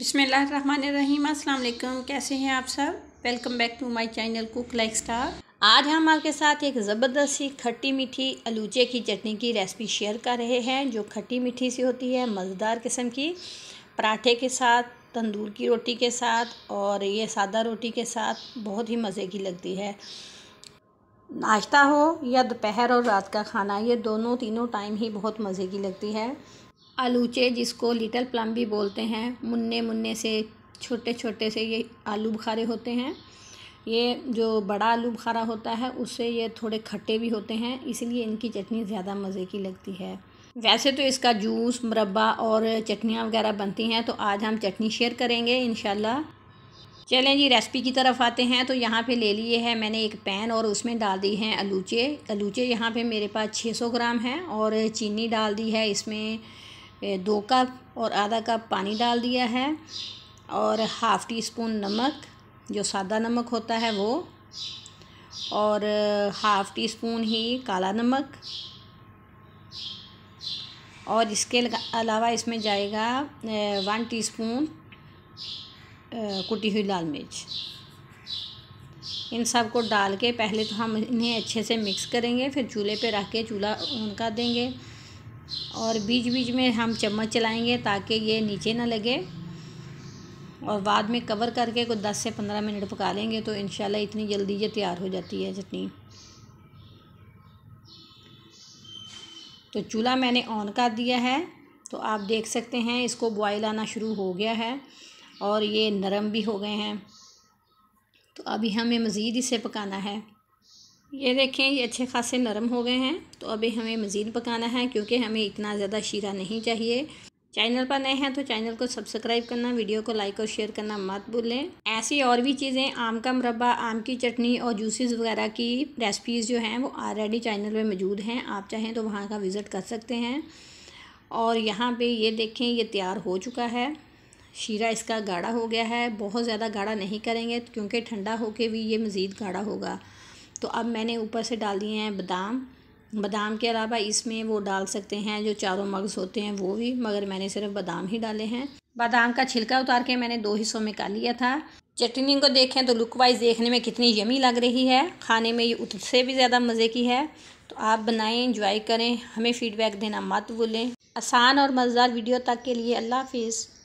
अस्सलाम वालेकुम कैसे हैं आप सब welcome back to my channel Cook Like Star आज हम आपके साथ एक ज़बरदस्त सी खट्टी मीठी आलूचे की चटनी की रेसिपी शेयर कर रहे हैं जो खट्टी मीठी सी होती है मज़ेदार किस्म की पराठे के साथ तंदूर की रोटी के साथ और ये सादा रोटी के साथ बहुत ही मज़े की लगती है नाश्ता हो या दोपहर और रात का खाना ये दोनों तीनों टाइम ही बहुत मज़े की लगती है आलूचे जिसको लिटल प्लम भी बोलते हैं मुन्ने मुन्ने से छोटे छोटे से ये आलू बुखारे होते हैं ये जो बड़ा आलू बुखारा होता है उससे ये थोड़े खट्टे भी होते हैं इसलिए इनकी चटनी ज़्यादा मज़े की लगती है वैसे तो इसका जूस मुरबा और चटनियाँ वगैरह बनती हैं तो आज हम चटनी शेयर करेंगे इन चलें जी रेसिपी की तरफ आते हैं तो यहाँ पे ले लिए है मैंने एक पैन और उसमें डाल दी हैं आलूचे आलूचे यहाँ पे मेरे पास 600 ग्राम हैं और चीनी डाल दी है इसमें दो कप और आधा कप पानी डाल दिया है और हाफ़ टी स्पून नमक जो सादा नमक होता है वो और हाफ़ टी स्पून ही काला नमक और इसके अलावा इसमें जाएगा वन टीस्पून कुटी हुई लाल मिर्च इन सब को डाल के पहले तो हम इन्हें अच्छे से मिक्स करेंगे फिर चूल्हे पे रख के चूल्हा उनका देंगे और बीच बीच में हम चम्मच चलाएंगे ताकि ये नीचे ना लगे और बाद में कवर करके कुछ दस से पंद्रह मिनट पका लेंगे तो इन इतनी जल्दी ये तैयार हो जाती है चटनी तो चूल्हा मैंने ऑन कर दिया है तो आप देख सकते हैं इसको बॉयल आना शुरू हो गया है और ये नरम भी हो गए हैं तो अभी हमें मज़ीद इसे पकाना है ये देखें ये अच्छे खासे नरम हो गए हैं तो अभी हमें मज़ीद पकाना है क्योंकि हमें इतना ज़्यादा शीरा नहीं चाहिए चैनल पर नए हैं तो चैनल को सब्सक्राइब करना वीडियो को लाइक और शेयर करना मत भूलें ऐसी और भी चीज़ें आम का मुरबा आम की चटनी और जूसेस वगैरह की रेसिपीज़ जो हैं वो ऑलरेडी चैनल में मौजूद हैं आप चाहें तो वहाँ का विज़िट कर सकते हैं और यहाँ पे ये देखें ये तैयार हो चुका है शीरा इसका गाढ़ा हो गया है बहुत ज़्यादा गाढ़ा नहीं करेंगे क्योंकि ठंडा होकर भी ये मज़ीद गाढ़ा होगा तो अब मैंने ऊपर से डाल दिए हैं बादाम बादाम के अलावा इसमें वो डाल सकते हैं जो चारों मग्स होते हैं वो भी मगर मैंने सिर्फ बादाम ही डाले हैं बादाम का छिलका उतार के मैंने दो हिस्सों में का लिया था चटनी को देखें तो लुक वाइज देखने में कितनी यमी लग रही है खाने में ये उससे भी ज़्यादा मज़े की है तो आप बनाएं इंजॉय करें हमें फीडबैक देना मत भूलें आसान और मज़ेदार वीडियो तक के लिए अल्लाह हाफिज़